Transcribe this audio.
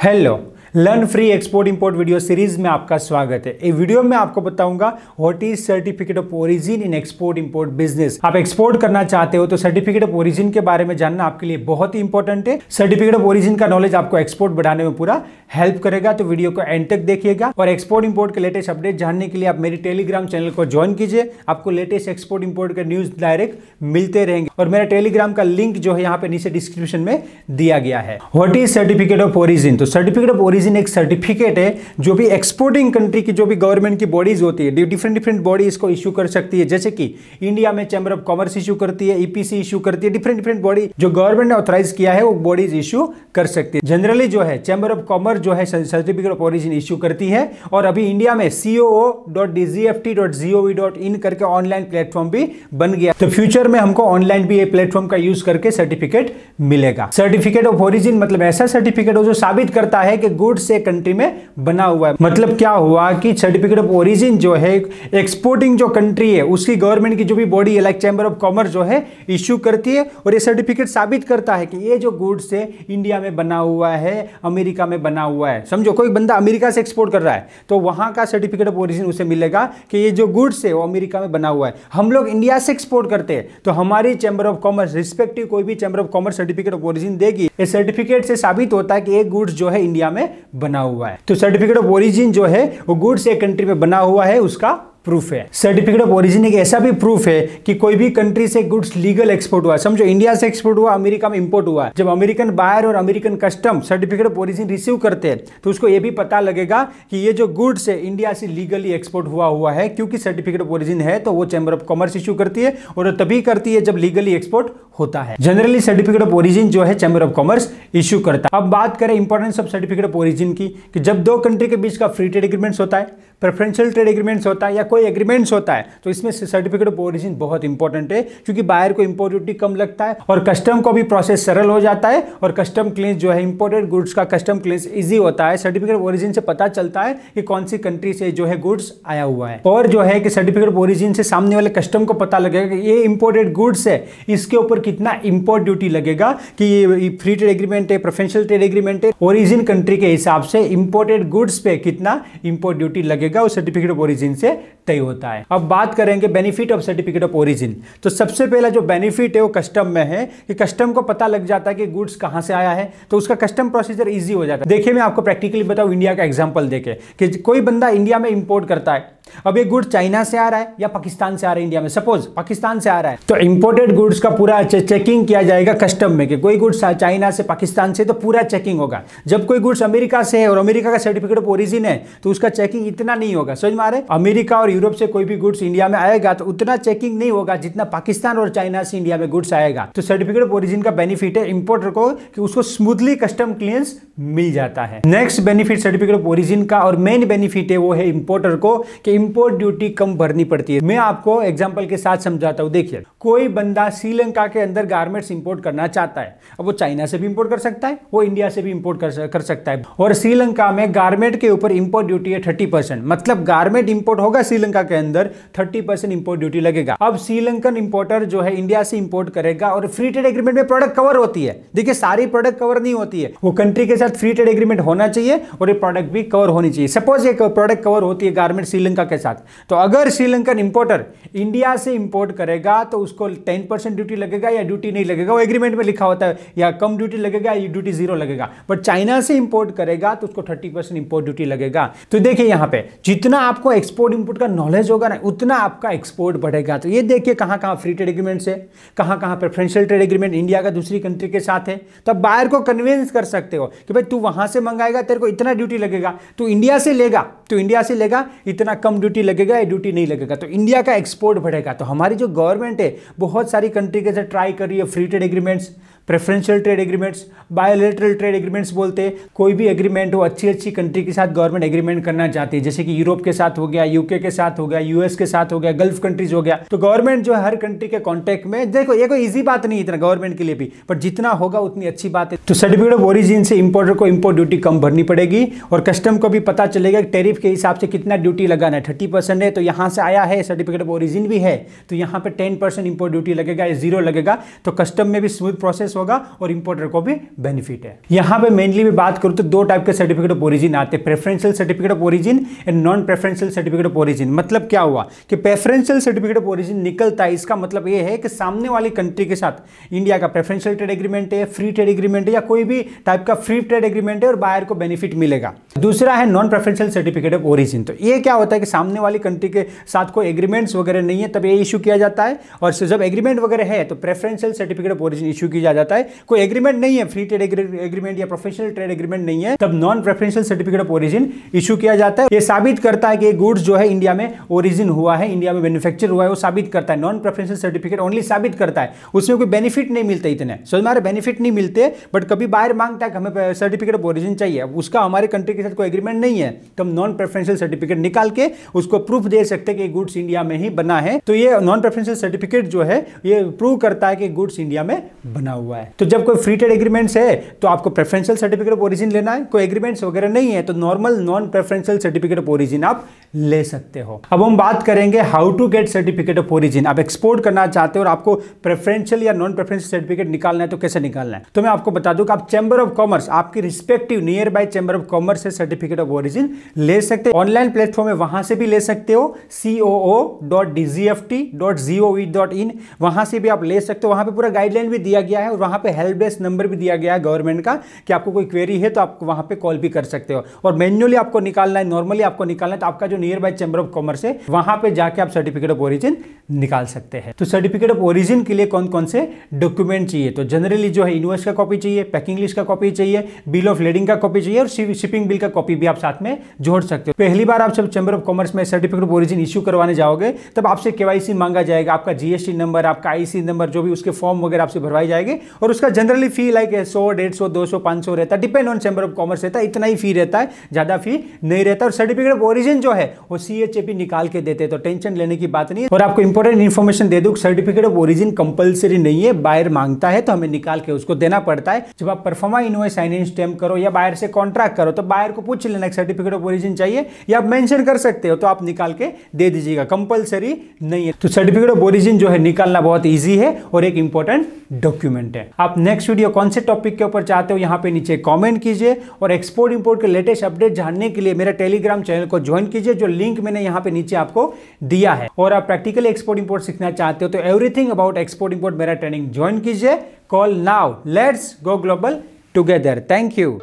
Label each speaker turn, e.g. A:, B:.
A: Hello learn free export import video series में आपका स्वागत है इस वीडियो में आपको बताऊंगा what is certificate of origin in export import business आप एक्सपोर्ट करना चाहते हो तो सर्टिफिकेट ऑफ ओरिजिन के बारे में जानना आपके लिए बहुत ही इंपॉर्टेंट है सर्टिफिकेट ऑफ ओरिजिन का नॉलेज आपको एक्सपोर्ट बढ़ाने में पूरा हेल्प करेगा तो वीडियो को एंड तक देखिएगा और एक्सपोर्ट इंपोर्ट के लेटेस्ट अपडेट जानने के लिए आप मेरे टेलीग्राम चैनल को ज्वाइन कीजिए आपको लेटेस्ट एक्सपोर्ट इंपोर्ट के न्यूज डायरेक्ट मिलते रहेंगे और मेरा टेलीग्राम का लिंक जो है यहाँ पे नीचे डिस्क्रिप्शन में दिया गया है what is certificate of origin तो सर्टिफिकेट ऑफ ओरिजिन प्रोविज़न एक सर्टिफिकेट है जो भी एक्सपोर्टिंग कंट्री की जो भी गवर्नमेंट की बॉडीज़ होती है डिफरेंट डिफरेंट बॉडी इसको इशू कर सकती है जैसे कि इंडिया में चैम्बर ऑफ कॉमर्स इशू करती है ईपीसी e इशू करती है डिफरेंट डिफरेंट बॉडी जो गवर्नमेंट ने ऑथराइज किया है वो बॉडीज इशू कर सकती है जनरली जो है चैम्बर ऑफ कॉमर्स जो है सर्टिफिकेट ऑफ ओरिजिन इशू करती है और अभी इंडिया में C dot D G F T dot G O V dot in करके ऑनलाइन प्लेटफॉर्म भी बन गया तो फ्यूचर में हमको ऑनलाइन भी ये प्लेटफॉर्म का यूज करके सर्टिफिकेट मिलेगा सर्टिफिकेट ऑफ ओरिजिन मतलब ऐसा सर्टिफिकेट हो जो साबित करता है कि गुड रूट से कंट्री में बना हुआ है मतलब क्या हुआ कि सर्टिफिकेट ऑफ ओरिजिन जो है एक्सपोर्टिंग जो कंट्री है उसकी गवर्नमेंट की जो भी बॉडी है लाइक चैम्बर ऑफ कॉमर्स जो है इश्यू करती है और ये सर्टिफिकेट साबित करता है कि ये जो गुड्स है इंडिया में बना हुआ है अमेरिका में बना हुआ है समझो कोई बंदा अमेरिका से एक्सपोर्ट कर रहा है तो वहां का सर्टिफिकेट ऑफ ओरिजिन उसे मिलेगा कि ये जो गुड्स है वो अमेरिका में बना हुआ है हम लोग इंडिया से एक्सपोर्ट करते हैं तो हमारी चैम्बर ऑफ कॉमर्स रिस्पेक्टिव कोई भी chamber of commerce certificate of origin देगी ये सर्टिफिकेट से साबित होता है कि ये गुड्स जो है इंडिया में बना हुआ है तो सर्टिफिकेट ऑफ ओरिजिन जो है वो गुड्स एक कंट्री में बना हुआ है उसका प्रूफ है सर्टिफिकेट ऑफ ओरिजिन एक ऐसा भी प्रूफ है कि कोई भी कंट्री से गुड्स लीगल एक्सपोर्ट हुआ समझो इंडिया से एक्सपोर्ट हुआ अमेरिका में इंपोर्ट हुआ जब अमेरिकन बायर और American custom certificate of origin receive करते हैं तो उसको ये भी पता लगेगा कि ये जो गुड्स है इंडिया से लीगली एक्सपोर्ट हुआ हुआ है क्योंकि सर्टिफिकेट ऑफ ओरिजिन है तो वो चैम्बर ऑफ कॉमर्स इश्यू करती है और तभी करती है जब लीगली एक्सपोर्ट होता है जनरली सर्टिफिकेट ऑफ ओरिजिन जो है चैम्बर ऑफ कॉमर्स इशू करता है अब बात करें importance of certificate of origin की कि जब दो कंट्री के बीच का फ्री ट्रेड एग्रीमेंट्स होता है प्रेफरेंशियल ट्रेड एग्रीमेंट्स होता है या कोई एग्रीमेंट्स होता है तो इसमें सर्टिफिकेट ऑफ ओरिजिन बहुत इंपॉर्टेंट है क्योंकि बायर को इम्पोर्ट ड्यूटी कम लगता है और कस्टम को भी प्रोसेस सरल हो जाता है और कस्टम क्लेंस जो है इंपोर्टेड गुड्स का कस्टम क्लेंस ईजी होता है सर्टिफिकेट ऑफ ओरिजिन से पता चलता है कि कौन सी कंट्री से जो है गुड्स आया हुआ है और जो है कि सर्टिफिकेट ऑफ ओरिजिन से सामने वाले कस्टम को पता लगेगा कि ये इंपोर्टेड गुड्स है इसके ऊपर कितना इंपोर्ट ड्यूटी लगेगा कि ये फ्री ट्रेड एग्रीमेंट है प्रोफेशनल ट्रेड एग्रीमेंट है ओरिजिन कंट्री के हिसाब से इंपोर्टेड गुड्स पे कितना इंपोर्ट ड्यूटी लगेगा उस सर्टिफिकेट ऑफ ओरिजिन से तय होता है अब बात करेंगे benefit of certificate of origin तो सबसे पहला जो बेनिफिट है वो कस्टम में है कि कस्टम को पता लग जाता है कि गुड्स कहां से आया है तो उसका कस्टम प्रोसीजर ईजी हो जाता है देखिए मैं आपको प्रैक्टिकली बताऊँ इंडिया का एग्जाम्पल देखे कि कोई बंदा इंडिया में इंपोर्ट करता है अब ये गुड चाइना से आ रहा है या पाकिस्तान से आ रहा है इंडिया में सपोज पाकिस्तान से आ रहा है तो इंपोर्टेड गुड्स का पूरा चेकिंग किया जाएगा कस्टम में कि कोई गुड्स चाइना से पाकिस्तान से तो पूरा चेकिंग होगा जब कोई गुड्स अमेरिका से है और अमेरिका का सर्टिफिकेट ऑफ ओरिजिन है तो उसका चेकिंग इतना नहीं होगा समझ मारे अमेरिका और यूरोप से कोई भी गुड्स इंडिया में आएगा तो उतना चेकिंग नहीं होगा जितना पाकिस्तान और चाइना से इंडिया में गुड्स आएगा तो सर्टिफिकेट ऑफ ओरिजिन का बेनिफिट है इंपोर्टर को कि उसको स्मूथली कस्टम क्लियरेंस मिल जाता है next benefit certificate of origin का और मेन बेनिफिट है वो है इंपोर्टर को कि इम्पोर्ट ड्यूटी कम भरनी पड़ती है मैं आपको एग्जाम्पल के साथ समझाता हूँ देखिए कोई बंदा श्रीलंका के अंदर गारमेंट्स इम्पोर्ट करना चाहता है अब वो चाइना से भी इम्पोर्ट कर सकता है वो इंडिया से भी इम्पोर्ट कर, सकता है और श्रीलंका में गारमेंट के ऊपर इम्पोर्ट ड्यूटी है थर्टी मतलब गारमेंट इम्पोर्ट होगा श्रीलंका के अंदर थर्टी इम्पोर्ट ड्यूटी लगेगा अब श्रीलंकन इम्पोर्टर जो है इंडिया से इम्पोर्ट करेगा और फ्री ट्रेड एग्रीमेंट में प्रोडक्ट कवर होती है देखिए सारी प्रोडक्ट कवर नहीं होती है वो कंट्री के साथ फ्री ट्रेड एग्रीमेंट होना चाहिए और ये प्रोडक्ट भी कवर होनी चाहिए सपोज ये प्रोडक्ट कवर होती है गारमेंट श्रीलंका के साथ तो अगर श्रीलंकन इंपोर्टर इंडिया से इंपोर्ट करेगा तो उसको टेन परसेंट ड्यूटी लगेगा या ड्यूटी नहीं लगेगा वो एग्रीमेंट में लिखा होता है या कम ड्यूटी लगेगा या ड्यूटी जीरो लगेगा बट चाइना से इंपोर्ट करेगा तो उसको थर्टी परसेंट इंपोर्ट ड्यूटी लगेगा तो देखिए यहां पर जितना आपको एक्सपोर्ट इंपोर्ट का नॉलेज होगा ना उतना आपका एक्सपोर्ट बढ़ेगा तो ये देखिए कहां कहां फ्री ट्रेड एग्रीमेंट है कहां कहां प्रेफरेंशियल ट्रेड एग्रीमेंट इंडिया का दूसरी कंट्री के साथ है तो बायर को कन्विंस कर सकते हो कि भाई तू वहां से मंगाएगा तेरे को इतना ड्यूटी लगेगा तू इंडिया से लेगा तो इंडिया से लेगा इतना कम कम ड्यूटी लगेगा या ड्यूटी नहीं लगेगा तो इंडिया का एक्सपोर्ट बढ़ेगा तो हमारी जो गवर्नमेंट है बहुत सारी कंट्री के साथ ट्राई कर रही है free trade agreements preferential trade agreements bilateral trade agreements बोलते हैं कोई भी एग्रीमेंट हो अच्छी अच्छी कंट्री के साथ गवर्नमेंट एग्रीमेंट करना चाहती है जैसे कि यूरोप के साथ हो गया यूके के साथ हो गया यूएस के साथ हो गया गल्फ कंट्रीज हो गया तो गवर्नमेंट जो है हर कंट्री के कॉन्टेक्ट में देखो ये कोई ईजी बात नहीं इतना गवर्नमेंट के लिए भी बट जितना होगा उतनी अच्छी बात है तो सर्टिफिकेट ऑफ ओरिजिन से इंपोर्टर को इम्पोर्ट ड्यूटी कम भरनी पड़ेगी और कस्टम को भी पता चलेगा टेरिफ के हिसाब से कितना ड्यूटी लगाना है थर्टी परसेंट है तो यहाँ से आया है सर्टिफिकेट ऑफ ओरिजिन भी है तो यहाँ पे टेन परसेंट इंपोर्ट ड्यूटी लगेगा या जीरो लगेगा तो कस्टम में भी स्मूथ प्रोसेस होगा और इंपोर्टर को भी बेनिफिट है यहां पे मेनली मैं बात करूं तो दो टाइप के सर्टिफिकेट ऑफ ओरिजिन आते हैं preferential certificate of origin and non preferential certificate of origin मतलब क्या हुआ कि प्रेफरेंशियल सर्टिफिकेट ऑफ ओरिजिन निकलता है इसका मतलब यह है कि सामने वाली कंट्री के साथ इंडिया का प्रेफरेंशियल ट्रेड एग्रीमेंट है फ्री ट्रेड एग्रीमेंट है या कोई भी टाइप का फ्री ट्रेड एग्रीमेंट है और बायर को बेनिफिट मिलेगा दूसरा है non preferential certificate of origin तो यह क्या होता है कि सामने वाली कंट्री के साथ कोई एग्रीमेंट्स वगैरह नहीं है तब ये इशू किया जाता है और जब एग्रीमेंट वगैरह है तो preferential certificate of origin issue किया जाता है जाता है कोई एग्रीमेंट नहीं है फ्री ट्रेड एग्रीमेंट या प्रोफेशनल ट्रेड एग्रीमेंट नहीं है तब non preferential certificate of origin issue किया जाता है यह साबित करता है कि गुड्स जो है इंडिया में ओरिजिन हुआ है इंडिया में मैन्युफैक्चर हुआ है वो साबित करता है नॉन प्रेफरेंशियल सर्टिफिकेट ओनली साबित करता है उसमें कोई बेनिफिट नहीं मिलता इतने सो हमारे बेनिफिट नहीं मिलते बट कभी बाहर मांगता है कि हमें सर्टिफिकेट ऑफ ओरिजिन चाहिए उसका हमारे कंट्री के साथ कोई एग्रीमेंट नहीं है तो हम नॉन प्रेफरेंशियल सर्टिफिकेट निकाल के उसको प्रूफ दे सकते हैं कि गुड्स इंडिया में ही बना है तो ये नॉन प्रेफरेंशियल सर्टिफिकेट जो है ये प्रूव करता है कि गुड्स इंडिया में बना हुआ हुआ है तो जब कोई फ्री ट्रेड एग्रीमेंट्स है तो आपको प्रेफरेंशियल सर्टिफिकेट ऑफ ओरिजिन लेना है कोई एग्रीमेंट्स वगैरह नहीं है तो normal non preferential certificate of origin आप ले सकते हो अब हम बात करेंगे how to get certificate of origin आप एक्सपोर्ट करना चाहते हो और आपको प्रेफरेंशियल या नॉन प्रेफरेंशियल सर्टिफिकेट निकालना है तो कैसे निकालना है तो मैं आपको बता दूं कि आप चैंबर ऑफ कॉमर्स आपकी respective near by chamber of commerce से सर्टिफिकेट ऑफ ओरिजिन ले सकते हो ऑनलाइन प्लेटफॉर्म है वहां से भी ले सकते हो C dot D dot G dot in वहां से भी आप ले सकते हो वहां पर पूरा गाइडलाइन भी दिया गया है और वहां पे हेल्प डेस्क नंबर भी दिया गया है गवर्नमेंट का कि आपको कोई क्वेरी है तो आप वहां पे कॉल भी कर सकते हो और मैन्युअली आपको निकालना है नॉर्मली आपको निकालना है तो आपका जो near by chamber of commerce है वहां पर जाके आप सर्टिफिकेट ऑफ ओरिजिन निकाल सकते हैं तो सर्टिफिकेट ऑफ ओरिजिन के लिए कौन कौन से डॉक्यूमेंट चाहिए तो जनरली जो है इनवर्स का कॉपी चाहिए पैकिंग लिस्ट का कॉपी चाहिए बिल ऑफ लेडिंग का कॉपी चाहिए और शिपिंग बिल का कॉपी भी आप साथ में जोड़ सकते हो पहली बार आप सब चैम्बर ऑफ कॉमर्स में सर्टिफिकेट ऑफ ओरिजिन इश्यू करवाने जाओगे तब आपसे केवाईसी मांगा जाएगा आपका जीएसटी नंबर आपका आईसी नंबर जो भी उसके फॉर्म वगैरह आपसे भरवाए जाएंगे और उसका जनरली फी लाइक सौ डेढ़ सौ दो सौ पाँच सौ रहता है depend on chamber of commerce रहता है इतना ही फी रहता है ज़्यादा फी नहीं रहता और सर्टिफिकेट ऑफ ओरिजिन जो है वो सी एच ए पी निकाल के देते तो टेंशन लेने की बात नहीं है और आपको इंपॉर्टेंट इन्फॉर्मेशन दे दू सर्टिफिकेट ऑफ ओरिजिन कंपल्सरी नहीं है बायर मांगता है तो हमें निकाल के उसको देना पड़ता है जब आप proforma in sign in stamp करो या बायर से कॉन्ट्रैक्ट करो तो बायर को पूछ लेना सर्टिफिकेट ऑफ ओरिजिन चाहिए या आप मेंशन कर सकते हो तो आप निकाल के दे दीजिएगा कंपलसरी नहीं है तो सर्टिफिकेट ऑफ ओरिजिन जो है निकालना बहुत ईजी है और एक इंपॉर्टेंट डॉक्यूमेंट है है आप नेक्स्ट वीडियो कौन से टॉपिक के ऊपर चाहते हो यहाँ पे नीचे कॉमेंट कीजिए और एक्सपोर्ट इम्पोर्ट के लेटेस्ट अपडेट जानने के लिए मेरे टेलीग्राम चैनल को ज्वाइन कीजिए जो लिंक मैंने यहाँ पे नीचे आपको दिया है और आप प्रैक्टिकली एक्सपोर्ट इम्पोर्ट सीखना चाहते हो तो एवरीथिंग अबाउट एक्सपोर्ट इम्पोर्ट मेरा ट्रेनिंग ज्वाइन कीजिए call now let's go global together thank you